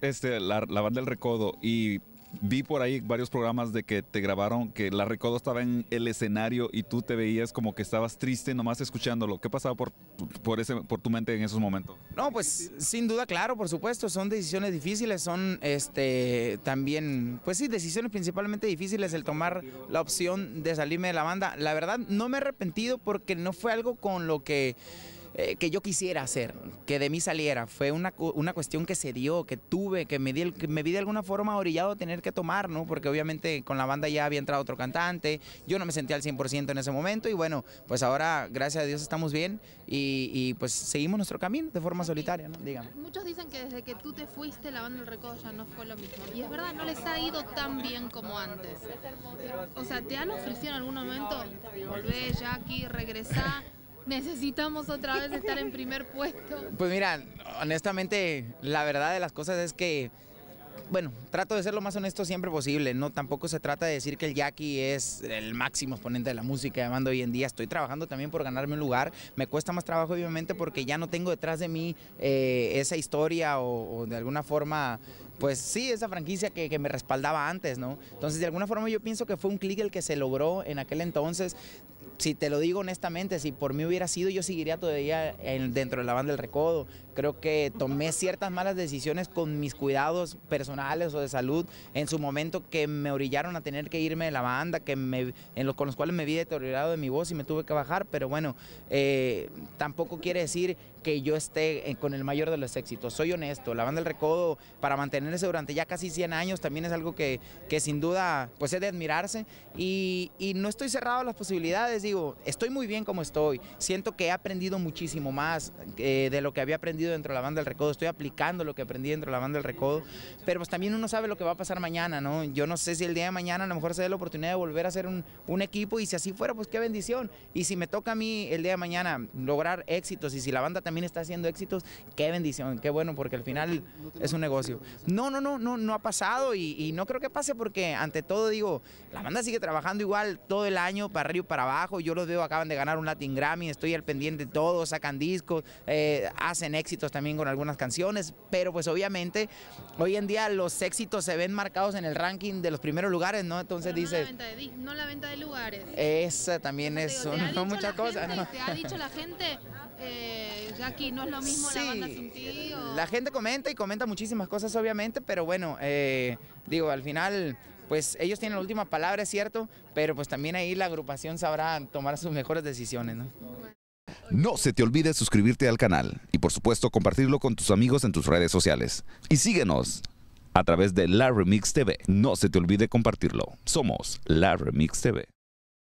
Este, la, banda El Recodo y vi por ahí varios programas de que te grabaron que La Recodo estaba en el escenario y tú te veías como que estabas triste nomás escuchándolo. ¿Qué pasaba por, por, ese, por tu mente en esos momentos? No, pues sin duda, claro, por supuesto, son decisiones difíciles, son este también, pues sí, decisiones principalmente difíciles el tomar la opción de salirme de la banda. La verdad, no me he arrepentido porque no fue algo con lo que... Eh, que yo quisiera hacer, que de mí saliera. Fue una, una cuestión que se dio, que tuve, que me, me vi de alguna forma orillado a tener que tomar, ¿no? Porque obviamente con la banda ya había entrado otro cantante, yo no me sentía al 100% en ese momento y bueno, pues ahora gracias a Dios estamos bien y, pues seguimos nuestro camino de forma solitaria, digamos. Muchos dicen que desde que tú te fuiste la banda del recodo ya no fue lo mismo y es verdad, no les ha ido tan bien como antes. O sea, ¿te han ofrecido en algún momento volver, aquí, regresar? Necesitamos otra vez estar en primer puesto. Pues mira, honestamente, la verdad de las cosas es que, bueno, trato de ser lo más honesto siempre posible. No, tampoco se trata de decir que el Jackie es el máximo exponente de la música. llamando hoy en día estoy trabajando también por ganarme un lugar. Me cuesta más trabajo, obviamente, porque ya no tengo detrás de mí eh, esa historia o, de alguna forma pues sí, esa franquicia que, me respaldaba antes, ¿no? Entonces, de alguna forma yo pienso que fue un clic el que se logró en aquel entonces. Si te lo digo honestamente, si por mí hubiera sido, yo seguiría todavía dentro de la banda del recodo. Creo que tomé ciertas malas decisiones con mis cuidados personales o de salud en su momento que me orillaron a tener que irme de la banda, que en con los cuales me vi deteriorado de mi voz y me tuve que bajar. Pero bueno, eh, tampoco quiere decir que yo esté eh, con el mayor de los éxitos. Soy honesto, la banda del recodo para mantener durante ya casi 100 años también es algo que, que sin duda pues es de admirarse y, y, no estoy cerrado a las posibilidades, digo, estoy muy bien como estoy, siento que he aprendido muchísimo más eh, de lo que había aprendido dentro de la banda del recodo, estoy aplicando lo que aprendí dentro de la banda del recodo, pero pues también uno sabe lo que va a pasar mañana, ¿no? Yo no sé si el día de mañana a lo mejor se dé la oportunidad de volver a ser un, un equipo y si así fuera, pues qué bendición. Y si me toca a mí el día de mañana lograr éxitos y si la banda también está haciendo éxitos, qué bendición, qué bueno, porque al final es un negocio. No, no, no, no, no ha pasado y, no creo que pase porque ante todo digo, la banda sigue trabajando igual todo el año para arriba y para abajo. Yo los veo, acaban de ganar un Latin Grammy, estoy al pendiente de todo, sacan discos, eh, hacen éxitos también con algunas canciones, pero pues obviamente hoy en día los éxitos se ven marcados en el ranking de los primeros lugares, ¿no? Entonces dice no La venta de, lugares. Esa también es, no muchas cosas. Te ha dicho la gente, Jackie, eh, no es lo mismo la banda sin ti. La gente comenta y comenta muchísimas cosas, obviamente pero bueno, eh, digo, al final pues ellos tienen la última palabra, es cierto, pero pues también ahí la agrupación sabrá tomar sus mejores decisiones, ¿no? No se te olvide suscribirte al canal y por supuesto compartirlo con tus amigos en tus redes sociales. Y síguenos a través de La Remix TV. No se te olvide compartirlo. Somos La Remix TV.